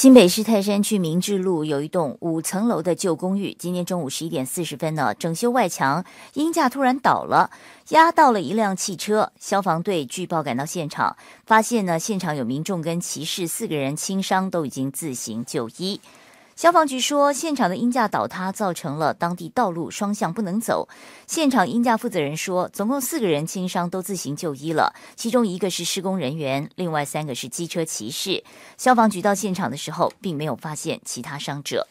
新北市泰山区明治路有一栋五层楼的旧公寓，今天中午十一点四十分呢，整修外墙衣架突然倒了，压到了一辆汽车。消防队据报赶到现场，发现呢，现场有民众跟骑士四个人轻伤，都已经自行就医。消防局说，现场的鹰架倒塌造成了当地道路双向不能走。现场鹰架负责人说，总共四个人轻伤，都自行就医了，其中一个是施工人员，另外三个是机车骑士。消防局到现场的时候，并没有发现其他伤者。